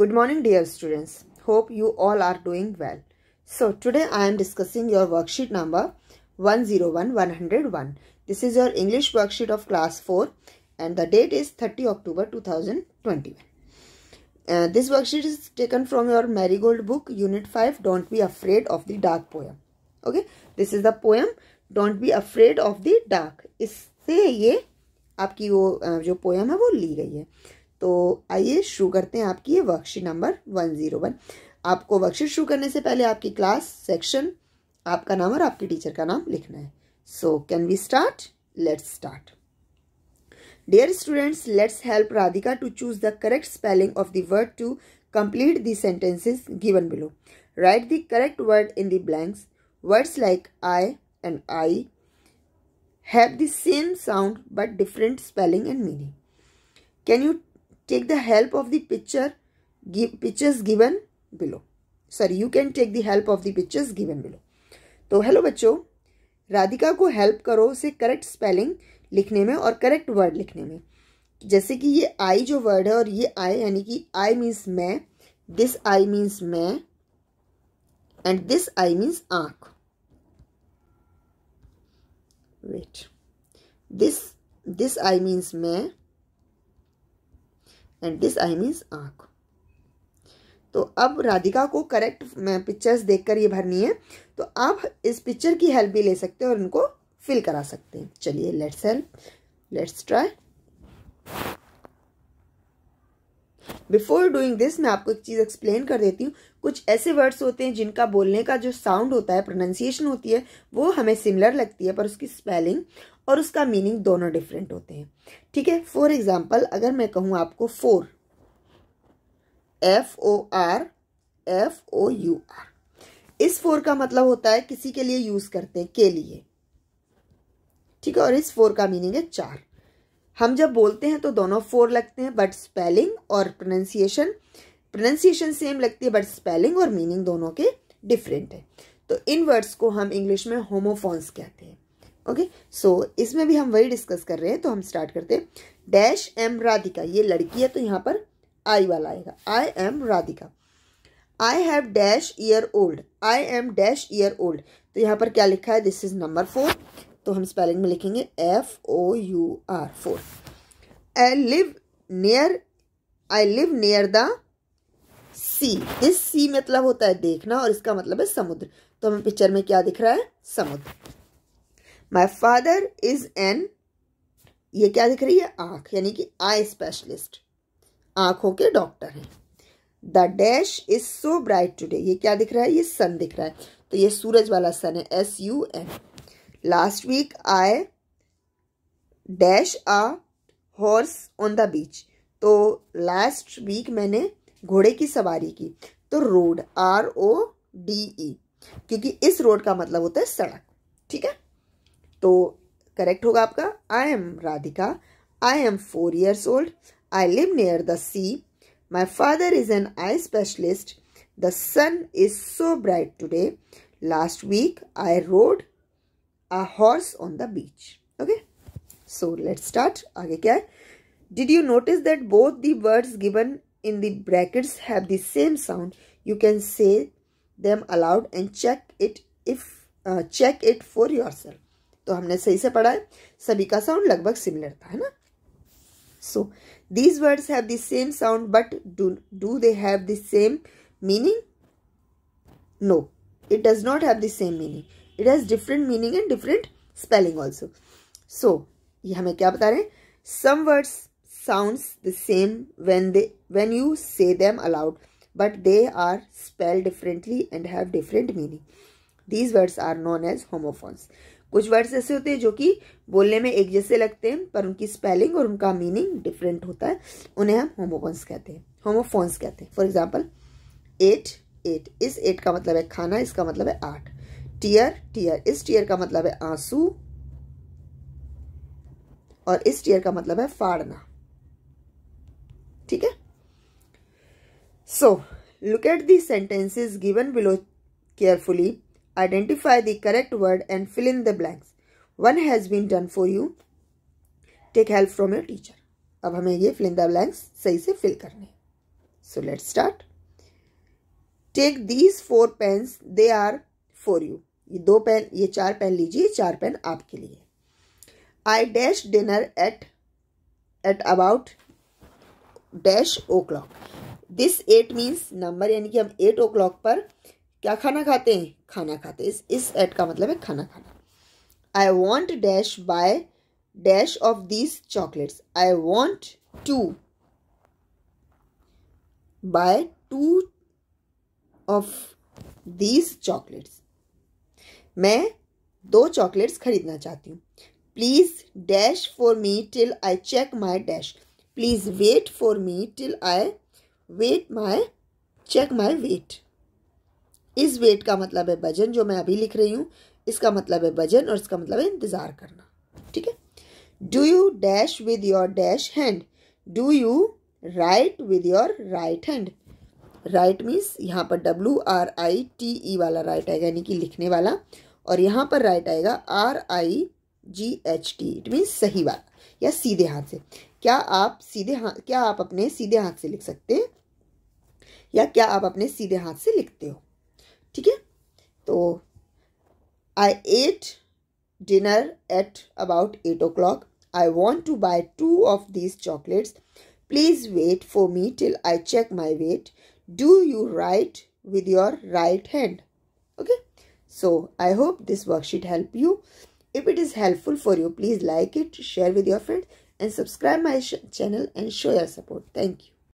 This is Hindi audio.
Good morning dear students. Hope you all are doing well. So today I am discussing your worksheet number 101-101. This is your English worksheet of class 4 and the date is 30 October 2021. Uh, this worksheet is taken from your Marigold book unit 5 Don't be afraid of the dark poem. Okay. This is the poem Don't be afraid of the dark. इससे ये आपकी वो uh, जो पोएम है वो ली गई है तो आइए शुरू करते हैं आपकी ये worksheet number one zero one आपको वर्कशीट शुरू करने से पहले आपकी क्लास सेक्शन आपका नाम और आपके टीचर का नाम लिखना है so can we start let's start dear students let's help Radhika to choose the correct spelling of the word to complete the sentences given below write the correct word in the blanks words like I and eye have the same sound but different spelling and meaning can you take the help of the picture give, pictures given below sorry you can take the help of the pictures given below तो हेलो बच्चों राधिका को हेल्प करो से करेक्ट स्पेलिंग लिखने में और करेक्ट वर्ड लिखने में जैसे कि ये आई जो वर्ड है और ये आई यानी कि आई मीन्स मैं दिस आई मीन्स मैं एंड दिस आई मीन्स आंख wait this this I means मैं एंड दिस आई मीन्स आँख तो अब राधिका को करेक्ट पिक्चर्स देखकर ये भरनी है तो आप इस पिक्चर की हेल्प भी ले सकते हैं और इनको फिल करा सकते हैं चलिए let's help let's try before doing this मैं आपको एक चीज़ एक्सप्लेन कर देती हूँ कुछ ऐसे वर्ड्स होते हैं जिनका बोलने का जो साउंड होता है प्रोनाउंसिएशन होती है वो हमें सिमिलर लगती है पर उसकी स्पेलिंग और उसका मीनिंग दोनों डिफरेंट होते हैं ठीक है फॉर एग्जाम्पल अगर मैं कहूँ आपको four F O R F O U R इस फोर का मतलब होता है किसी के लिए यूज़ करते हैं के लिए ठीक है और इस फोर का मीनिंग है चार हम जब बोलते हैं तो दोनों फोर लगते हैं बट स्पेलिंग और प्रोनंसिएशन प्रोनंसिएशन सेम लगती है बट स्पेलिंग और मीनिंग दोनों के डिफरेंट है तो इन वर्ड्स को हम इंग्लिश में होमोफोन्स कहते हैं ओके सो so, इसमें भी हम वही डिस्कस कर रहे हैं तो हम स्टार्ट करते हैं डैश एम राधिका ये लड़की है तो यहाँ पर आई वाला आएगा I am Radhika I have dash year old I am dash year old तो यहाँ पर क्या लिखा है दिस इज नंबर फोर तो हम स्पेलिंग में लिखेंगे F O U R four I live near I live near the sea इस सी मतलब होता है देखना और इसका मतलब है समुद्र तो हमें पिक्चर में क्या दिख रहा है समुद्र माई फादर इज एन ये क्या दिख रही है आंख यानी कि आई स्पेशलिस्ट आंखों के डॉक्टर हैं the dash is so bright today ये क्या दिख रहा है ये सन दिख रहा है तो ये सूरज वाला सन है S U N last week I dash a horse on the beach तो लास्ट वीक मैंने घोड़े की सवारी की तो rode R O D E क्योंकि इस रोड का मतलब होता है सड़क ठीक है तो करेक्ट होगा आपका I am Radhika I am four years old I live near the sea my father is an eye specialist the sun is so bright today last week I rode a horse on the beach okay so let's start did you notice that both the words given in the brackets have the same sound you can say them aloud and check it if uh, check it for yourself तो हमने सही से पढ़ा है सभी का साउंड लगभग सिमिलर था है ना so these words have the same sound but do do they have the same meaning no it does not have the same meaning it has different meaning and different spelling also so ये हमें क्या बता रहे हैं some words sounds the same when they when you say them aloud but they are spell differently and have different meaning these words are known as homophones कुछ वर्ड्स ऐसे होते हैं जो कि बोलने में एक जैसे लगते हैं पर उनकी स्पेलिंग और उनका मीनिंग डिफरेंट होता है उन्हें हम होमोफोन्स कहते हैं होमोफोन्स कहते हैं फॉर एग्जाम्पल एट एट इस एट का मतलब है खाना इसका मतलब है आठ टीयर टीयर इस टीयर का मतलब है आंसू और इस टीयर का मतलब है फाड़ना ठीक है so look at the sentences given below carefully identify the correct word and fill in the blanks one has been done for you take help from your teacher अब हमें ये फिल इन द ब्लैंक्स सही से फिल करने so let start take these four pens they are for you ये दो पेन ये चार पेन लीजिए चार पेन आपके लिए I dash dinner at at about dash o'clock this eight means number यानी कि हम एट ओ क्लॉक पर क्या खाना खाते हैं खाना खाते हैं इस एट का मतलब है खाना खाना I want dash buy dash of these chocolates I want to buy two of these chocolates मैं दो चॉकलेट्स खरीदना चाहती हूँ please dash for me till I check my dash please wait for me till I weight my check my weight इस वेट का मतलब है वजन जो मैं अभी लिख रही हूँ इसका मतलब है वजन और इसका मतलब है इंतज़ार करना ठीक है do you dash with your dash hand do you write with your right hand right means यहाँ पर W R I T E वाला राइट आएगा यानी कि लिखने वाला और यहाँ पर राइट आएगा R I G H T it means सही वाला या सीधे हाथ से क्या आप सीधे हाथ क्या आप अपने सीधे हाथ से लिख सकते हैं या क्या आप अपने सीधे हाथ से लिखते हो ठीक है तो I ate dinner at about eight o'clock I want to buy two of these chocolates please wait for me till I check my weight do you write with your right hand okay so i hope this worksheet helped you if it is helpful for you please like it share with your friends and subscribe my channel and show your support thank you